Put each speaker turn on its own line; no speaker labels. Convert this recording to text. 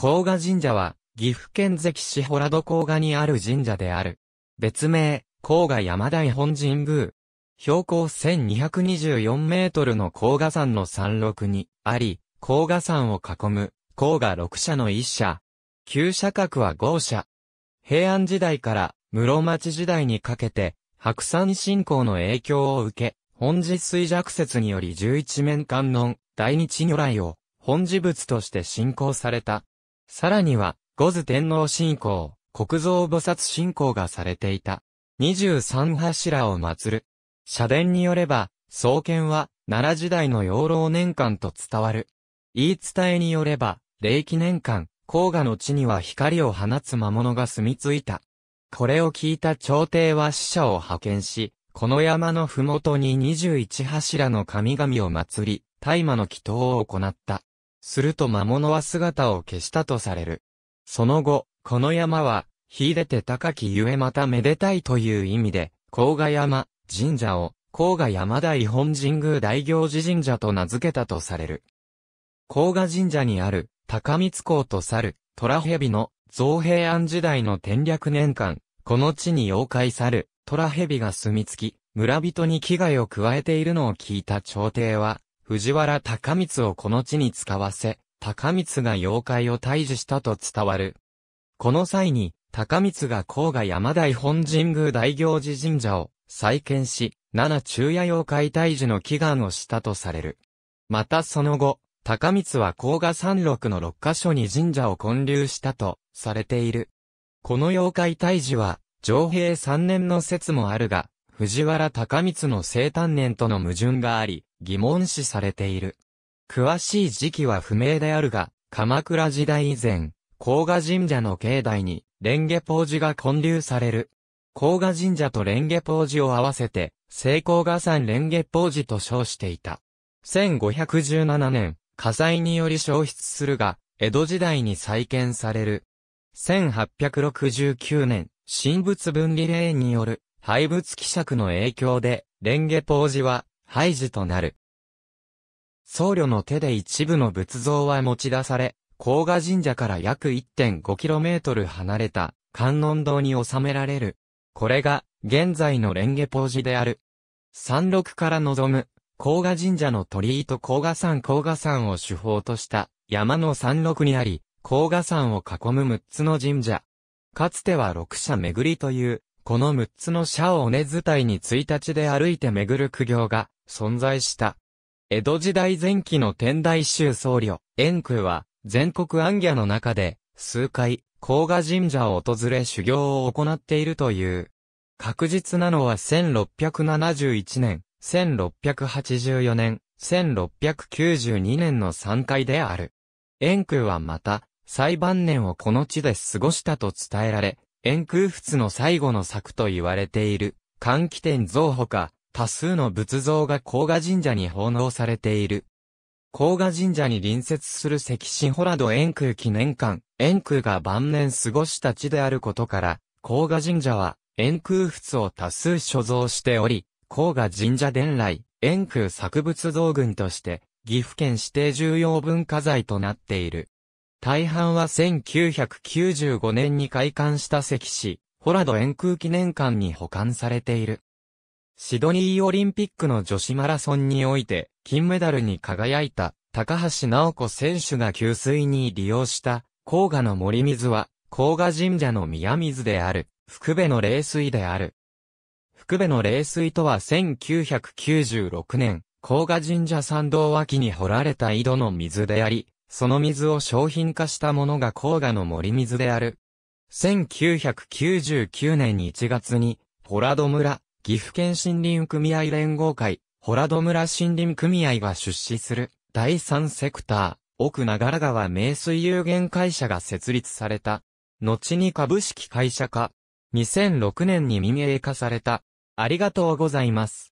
甲賀神社は、岐阜県関市洞戸甲賀にある神社である。別名、甲賀山大本神宮。標高1224メートルの甲賀山の山麓にあり、甲賀山を囲む甲賀六社の一社。旧社格は豪社。平安時代から室町時代にかけて、白山信仰の影響を受け、本日衰弱説により十一面観音、大日如来を本寺仏として信仰されたさらには、五頭天皇信仰、国蔵菩薩信仰がされていた。23柱を祀る。社殿によれば、創建は、奈良時代の養老年間と伝わる。言い伝えによれば、霊記年間、黄河の地には光を放つ魔物が住み着いた。これを聞いた朝廷は使者を派遣し、この山のふもとに21柱の神々を祀り、大麻の祈祷を行った。すると魔物は姿を消したとされる。その後、この山は、秀でて高きゆえまためでたいという意味で、甲賀山、神社を、甲賀山大本神宮大行寺神社と名付けたとされる。甲賀神社にある、高光公と猿、虎蛇の、造平安時代の天略年間、この地に妖怪猿、虎蛇が住み着き、村人に危害を加えているのを聞いた朝廷は、藤原高光をこの地に使わせ、高光が妖怪を退治したと伝わる。この際に、高光が甲賀山大本神宮大行寺神社を再建し、七昼夜妖怪退治の祈願をしたとされる。またその後、高光は甲賀山麓の六箇所に神社を建立したとされている。この妖怪退治は、上平三年の説もあるが、藤原高光の生誕年との矛盾があり、疑問視されている。詳しい時期は不明であるが、鎌倉時代以前、甲賀神社の境内に、蓮華法寺が建立される。甲賀神社と蓮華法寺を合わせて、聖甲賀山蓮華法寺と称していた。1517年、火災により消失するが、江戸時代に再建される。1869年、神仏分離令による廃仏希釈の影響で、蓮華ー寺は廃寺となる。僧侶の手で一部の仏像は持ち出され、甲賀神社から約 1.5km 離れた観音堂に収められる。これが現在の蓮華ー寺である。山麓から望む甲賀神社の鳥居と甲賀山甲賀山を主砲とした山の山麓にあり、甲賀山を囲む6つの神社。かつては六社巡りというこの6つの社を尾根伝いに1日で歩いて巡る苦行が存在した。江戸時代前期の天台宗僧侶、円空は、全国暗夜の中で、数回、甲賀神社を訪れ修行を行っているという。確実なのは1671年、1684年、1692年の3回である。円空はまた、最晩年をこの地で過ごしたと伝えられ、円空仏の最後の作と言われている、換気天像ほか、多数の仏像が甲賀神社に奉納されている。甲賀神社に隣接する石神ホラド円空記念館、円空が晩年過ごした地であることから、甲賀神社は、円空仏を多数所蔵しており、甲賀神社伝来、円空作物像群として、岐阜県指定重要文化財となっている。大半は1995年に開館した関市、ホラド円空記念館に保管されている。シドニーオリンピックの女子マラソンにおいて、金メダルに輝いた、高橋直子選手が給水に利用した、黄河の森水は、黄河神社の宮水である、福部の冷水である。福部の冷水とは1996年、黄河神社参道脇に掘られた井戸の水であり、その水を商品化したものが黄河の森水である。1999年1月に、ホラド村、岐阜県森林組合連合会、ホラド村森林組合が出資する、第三セクター、奥長良川名水有限会社が設立された。後に株式会社化。2006年に民営化された。ありがとうございます。